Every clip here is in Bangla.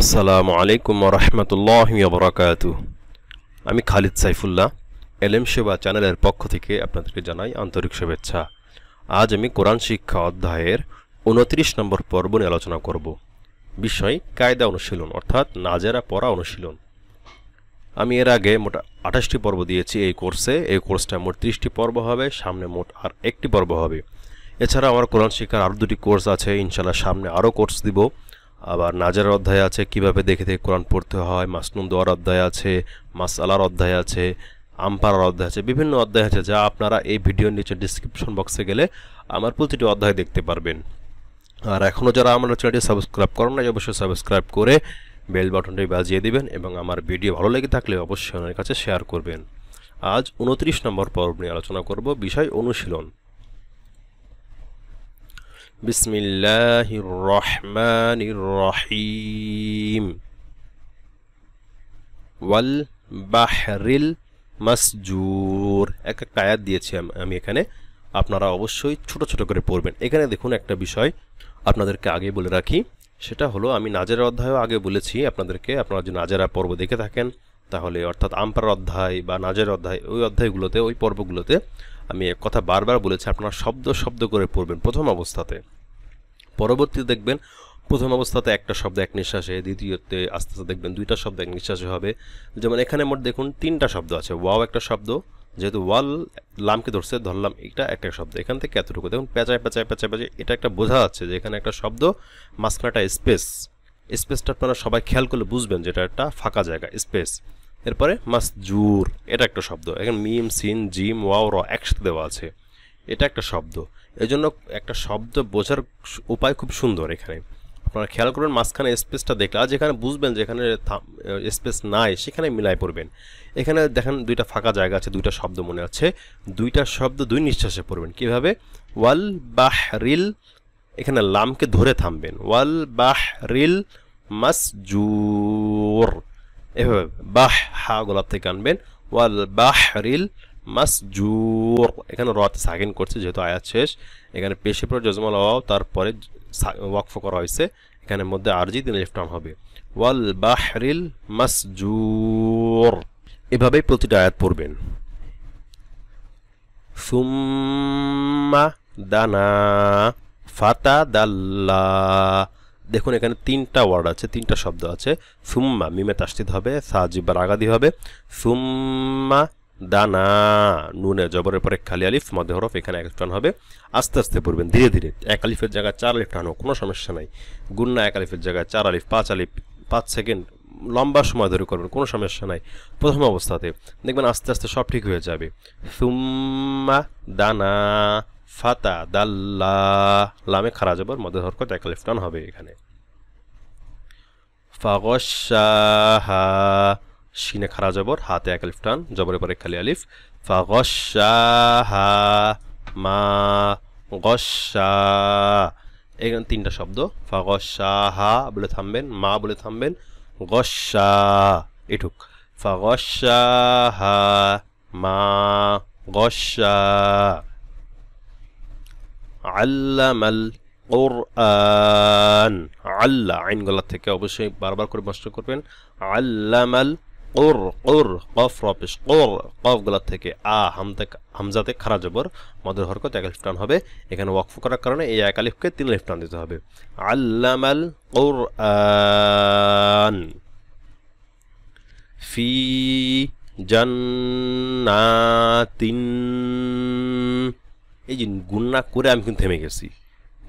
আসসালামু আলাইকুম রহমতুল্লাহ বরাকাতু আমি খালিদ সাইফুল্লাহ এলএম সেবা চ্যানেলের পক্ষ থেকে আপনাদেরকে জানাই আন্তরিক শুভেচ্ছা আজ আমি কোরআন শিক্ষা অধ্যায়ের উনত্রিশ নম্বর পর্ব নিয়ে আলোচনা করব বিষয় কায়দা অনুশীলন অর্থাৎ নাজেরা পড়া অনুশীলন আমি এর আগে মোট আঠাশটি পর্ব দিয়েছি এই কোর্সে এই কোর্সটা মোট ত্রিশটি পর্ব হবে সামনে মোট আর একটি পর্ব হবে এছাড়া আমার কোরআন শিক্ষার আরও দুটি কোর্স আছে ইনশাল্লাহ সামনে আরও কোর্স দিব আবার নাজার অধ্যায় আছে কিভাবে দেখে দেখে কোরআন পড়তে হয় মাসনুম দোয়ার অধ্যায় আছে মাস আলার অধ্যায় আছে আমপাড়ার অধ্যায় আছে বিভিন্ন অধ্যায় আছে যা আপনারা এই ভিডিওর নিচে ডিসক্রিপশন বক্সে গেলে আমার প্রতিটি অধ্যায় দেখতে পারবেন আর এখনও যারা আমার চ্যানেলটি সাবস্ক্রাইব করেন নাই অবশ্যই সাবস্ক্রাইব করে বেল বাটনটি বাজিয়ে দিবেন এবং আমার ভিডিও ভালো লেগে থাকলে অবশ্যই আমার কাছে শেয়ার করবেন আজ উনত্রিশ নম্বর পর্ব নিয়ে আলোচনা করব বিষয় অনুশীলন بسم الله الرحمن الرحيم ওয়ালবাহরিল মাসজুর এক একটা আয়াত দিয়েছি আমি এখানে আপনারা অবশ্যই ছোট ছোট করে পড়বেন এখানে দেখুন একটা বিষয় আপনাদেরকে আগে বলে রাখি সেটা হলো আমি নাজারা অধ্যায়ও আগে বলেছি আপনাদেরকে আপনারা যদি নাজারা পর্ব দেখে থাকেন তাহলে অর্থাৎ আম্পার অধ্যায় বা নাজের অধ্যায় ওই অধ্যায়গুলোতে ওই পর্বগুলোতে আমি কথা বারবার বলেছি আপনারা শব্দ শব্দ করে পড়বেন প্রথম অবস্থাতে পরবর্তীতে দেখবেন প্রথম অবস্থাতে একটা শব্দ এক নিঃশ্বাসে দ্বিতীয়তে আস্তে আস্তে দেখবেন দুইটা শব্দ এক নিঃশ্বাসে হবে যেমন এখানে মোট দেখুন তিনটা শব্দ আছে ওয়াও একটা শব্দ যেহেতু ওয়াল লামকে ধরছে ধরলাম এটা একটা শব্দ এখান থেকে এতটুকু দেখুন পেঁচায় পেঁচায় পেঁচায় পেঁচায় এটা একটা বোঝা যাচ্ছে যে এখানে একটা শব্দ মাঝখানটা স্পেস স্পেসটা আপনারা সবাই খেয়াল করলে বুঝবেন যেটা একটা ফাঁকা জায়গা স্পেস এরপরে মাস জুর এটা একটা শব্দ এখানে মিম সিন জিম ওয়াও র একসাথে দেওয়া আছে এটা একটা শব্দ এজন্য একটা শব্দ বোঝার উপায় খুব সুন্দর এখানে আপনারা খেয়াল করবেন মাঝখানে স্পেসটা দেখলে আর যেখানে বুঝবেন যেখানে স্পেস নাই সেখানে মিলাই পড়বেন এখানে দেখেন দুইটা ফাঁকা জায়গা আছে দুইটা শব্দ মনে আছে দুইটা শব্দ দুই নিঃশ্বাসে পড়বেন কিভাবে ওয়াল বাহ রিল এখানে লামকে ধরে থামবেন ওয়াল বাহ রিল মাস জুর এভাবে বাহ হা গোলাপ থেকে আনবেন ওয়াল বাহ রিল মাসজুর এখানে রথ সাকিন করছে যেহেতু আয়াত শেষ এখানে পেশে পর জজমাল ওয়াও তারপরে ওয়াকফ করা হয়েছে এখানে মধ্যে আরজি দিন লেফটন হবে ওয়াল বাহরিল মাসজুর এভাবেই প্রতিটা আয়াত পড়বেন সুম্মা দানা ফাতা দাল্লা দেখুন এখানে তিনটা ওয়ার্ড আছে তিনটা শব্দ আছে সুম্মা মিমে তাস্তিত হবে সাজিবার আগাদি হবে সুম্মা দানা নুনে জবরের পরে খালি আলিফ মধ্যে হরফ এখানে এক টান হবে আস্তে আস্তে পড়বেন ধীরে ধীরে এক আলিফের জায়গায় চার আলিফ টানো কোনো সমস্যা নাই গুন্না এক আলিফের জায়গায় চার আলিফ পাঁচ আলিফ পাঁচ সেকেন্ড লম্বা সময় ধরে করবেন কোনো সমস্যা নাই প্রথম অবস্থাতে দেখবেন আস্তে আস্তে সব ঠিক হয়ে যাবে সুম্মা দানা ফাতা দাল্লা লামে খারা যাবার মধ্যে হরকত এক আলিফ টান হবে এখানে ফাগসাহা শিনে খারা জবর হাতে এক আলিফ টান জবরের পরে খালি আলিফ মা গসা এখানে তিনটা শব্দ ফা বলে থামবেন মা বলে থামবেন গসা এটুক ফা মা গসা আল্লামাল কোরআন আল্লাহ আইন থেকে অবশ্যই বারবার করে নষ্ট করবেন আল্লামাল কর কর কফ রপিস কফ গলার থেকে আ হামতে হামজাতে খারা জবর মদের হরকত এক লিফটান হবে এখানে ওয়াকফ করার কারণে এই এক আলিফকে তিন লিফটান দিতে হবে আল্লামাল কর আন ফি জান্নাতিন এই যে গুন্না করে আমি কিন্তু থেমে গেছি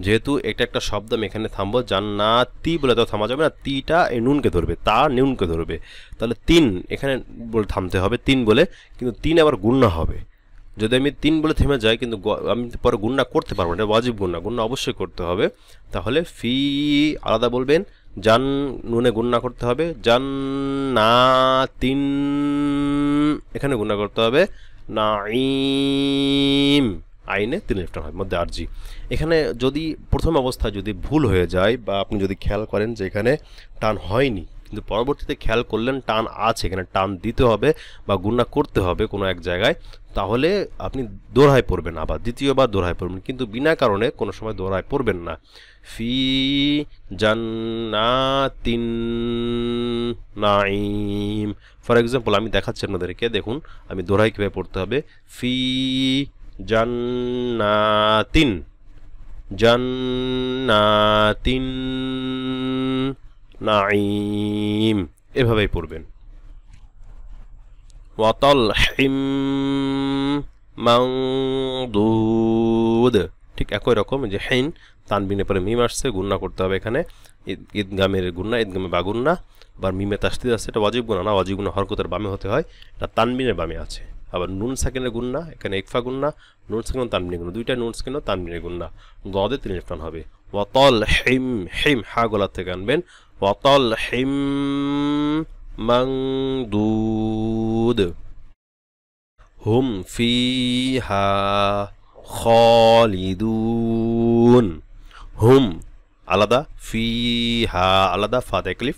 যেহেতু এটা একটা শব্দ আমি এখানে থামবো জান্নাতি বলে তো থামা যাবে না তিটা এই নুনকে ধরবে তা নুনকে ধরবে তাহলে তিন এখানে বলে থামতে হবে তিন বলে কিন্তু তিন আবার গুণনা হবে যদি আমি তিন বলে থেমে যাই কিন্তু আমি পরে গুণনা করতে পারবো না এটা ওয়াজিব গুণনা গুণনা অবশ্যই করতে হবে তাহলে ফি আলাদা বলবেন জান নুনে গুণনা করতে হবে জান না তিন এখানে গুণনা করতে হবে না আইনে তিন লেফটার হয় মধ্যে আরজি এখানে যদি প্রথম অবস্থায় যদি ভুল হয়ে যায় বা আপনি যদি খেয়াল করেন যে এখানে টান হয়নি কিন্তু পরবর্তীতে খেয়াল করলেন টান আছে এখানে টান দিতে হবে বা গুণা করতে হবে কোনো এক জায়গায় তাহলে আপনি দোড়ায় পড়বেন আবার দ্বিতীয়বার দোড়ায় পড়বেন কিন্তু বিনা কারণে কোনো সময় দোড়ায় পড়বেন না ফি জান্নাতিন নাইম ফর এক্সাম্পল আমি দেখাচ্ছি আপনাদেরকে দেখুন আমি দোড়াই কীভাবে পড়তে হবে ফি জান্নাতিন জান্নাতিন নাইম এভাবেই পড়বেন ওয়াতল হিম মাংদুদ ঠিক একই রকম যে হেন তানবিনের পরে মিম আসছে গুন্না করতে হবে এখানে ঈদগামের গুন্না ঈদগামে বাগুন্না আবার মিমে তাস্তিদ আছে এটা অজীব গুণা না অজীব গুণা হরকতের বামে হতে হয় এটা তানবিনের বামে আছে আবার নুন সাকিনের গুন্না এখানে একফা গুন্না নুন সাকিন তানমিনের গুন্না দুইটা নুন সাকিন তানমিনের গুন্না গদে তিন ইলেকট্রন হবে ওয়াতল হিম হিম হা গলা থেকে আনবেন ওয়াতল হিম মাং দুদ হুম ফি হা খলিদুন হুম আলাদা ফি হা আলাদা ফাতে ক্লিফ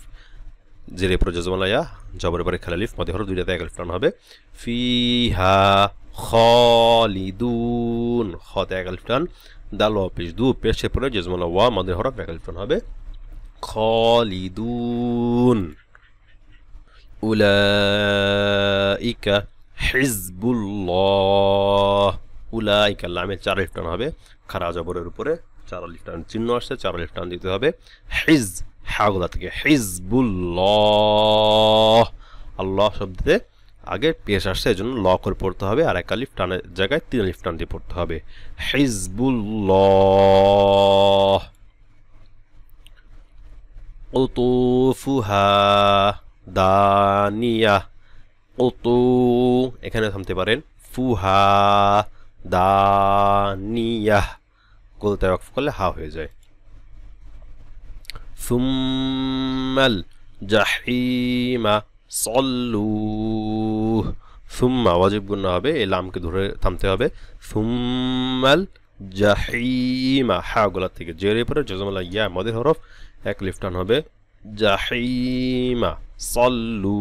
জিরে প্রযোজমালায়া জবর পরে লিফ মধ্যে হলো দুইটাতে এক আলিফ টান হবে ফি হা খিদুন খতে এক আলিফ টান দাল পেশ দু পেশের পরে জজমালা ওয়া মধ্যে হরফ এক আলিফ হবে খিদুন উলাইকা হিজবুল্লাহ উলাইকা লামে চার আলিফ হবে খারা জবরের উপরে চার আলিফ চিহ্ন আসছে চার আলিফ টান দিতে হবে হিজ হাগুলা থেকে হিজবুল্লাহ আল্লাহ শব্দে আগে পেশ আসছে এজন্য ল করে পড়তে হবে আর এক আলিফ টানের জায়গায় তিন আলিফ টান দিয়ে পড়তে হবে হিজবুল্লাহ ওতুফুহা দানিয়া ওতু এখানে থামতে পারেন ফুহা দানিয়া গোলতে ওয়াকফ করলে হা হয়ে যায় ثم الجحيم صلوه সুম্মা ওয়াজিব গুণ হবে এই লামকে ধরে থামতে হবে সুম্মাল জাহিমা হা গলা থেকে জের পরে জজমালা ইয়া মদের হরফ এক লিফটান হবে জাহিমা সল্লু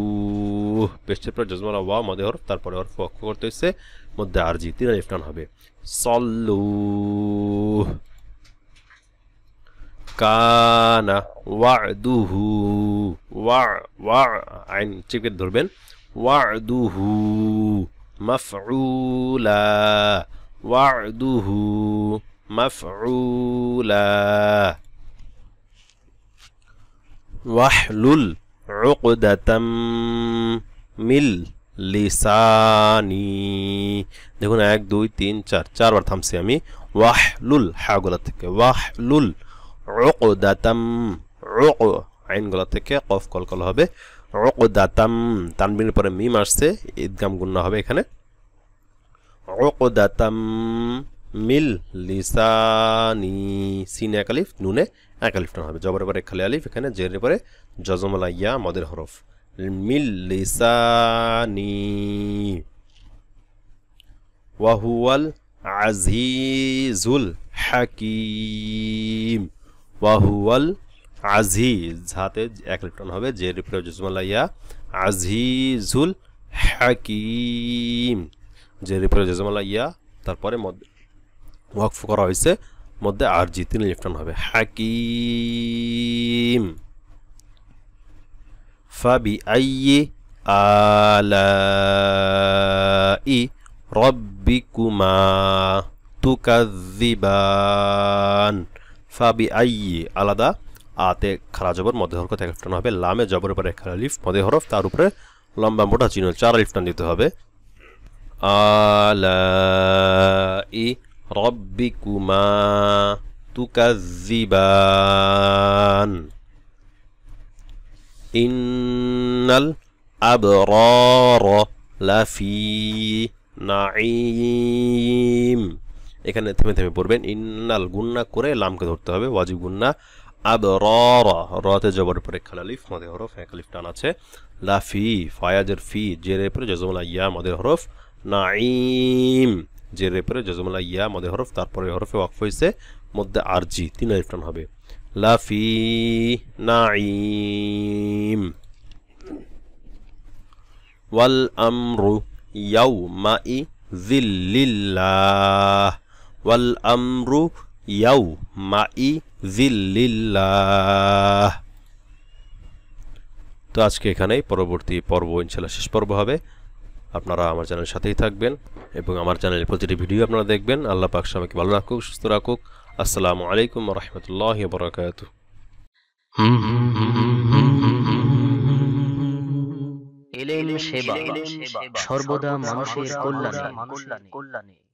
পেস্টের পরে জজমালা ওয়া মদে হরফ তারপরে হরফ অক্ষ করতে হচ্ছে মধ্যে আরজি তিন লিফটান হবে সল্লু كان وعده وع وع عين تشيك الدربين وعده مفعولا وعده مفعولا واحلل عقدة من لساني دهون ايك دوي تين چار چار بار تھامسي امي واحلل حاقولت واحلل রুকদাতাম রুক আইনগুলো থেকে কফ কল হবে দাতাম তানবিনের পরে মিম আসছে ঈদগাম গুন্না হবে এখানে দাতাম মিল লিসানি সিন একালিফ নুনে একালিফ নুন হবে জবরের পরে খালি আলিফ এখানে জেরের পরে জজমালা ইয়া মদের হরফ মিল লিসানি ওয়াহুয়াল আজিজুল হাকিম ওয়াহুয়াল আজিজ হাতে এক ইলেকট্রন হবে যে রিপ্রোজমালাইয়া আজিজুল হাকিম যে রিপ্রোজমালাইয়া তারপরে ওয়াকফ করা হয়েছে মধ্যে আর জি তিন ইলেকট্রন হবে হাকিম ফাবি আইয়ে আলাই রব্বিকুমা তুকাজিবান ফাবি আই আলাদা আতে খারা জবর মধ্যে হরকত এক টান হবে লামে জবর উপরে এক লিফ মধ্যে হরফ তার উপরে লম্বা মোটা চিহ্ন চার লিফ টান দিতে হবে আলা ই রব্বিকুমা তুকাজিবান ইন্নাল আবরার লাফি নাঈম এখানে থেমে থেমে পড়বেন ইন্নাল গুন্না করে লামকে ধরতে হবে ওয়াজিব গুন্না আব রতে জবর পরে খালালিফ মদে হরফ এক খালিফ টান আছে লাফি ফায়াজের ফি জেরে পরে জজমলা ইয়া মদের হরফ নাইম জেরে পরে জজমলা ইয়া মদে হরফ তারপরে হরফে ওয়াকফ হয়েছে মধ্যে আরজি তিন আলিফ টান হবে লাফি নাইম ওয়াল আমরু ইয়াউমাই জিল্লিল্লাহ তো আজকে এখানেই পরবর্তী পর্ব ইনশাল্লাহ শেষ পর্ব হবে আপনারা আমার চ্যানেলের সাথেই থাকবেন এবং আমার চ্যানেলের প্রতিটি ভিডিও আপনারা দেখবেন আল্লাহ পাক সবাইকে ভালো রাখুক সুস্থ রাখুক আসসালামু আলাইকুম রহমতুল্লাহ বরাকাত সর্বদা মানুষের কল্যাণে কল্যাণে কল্যাণে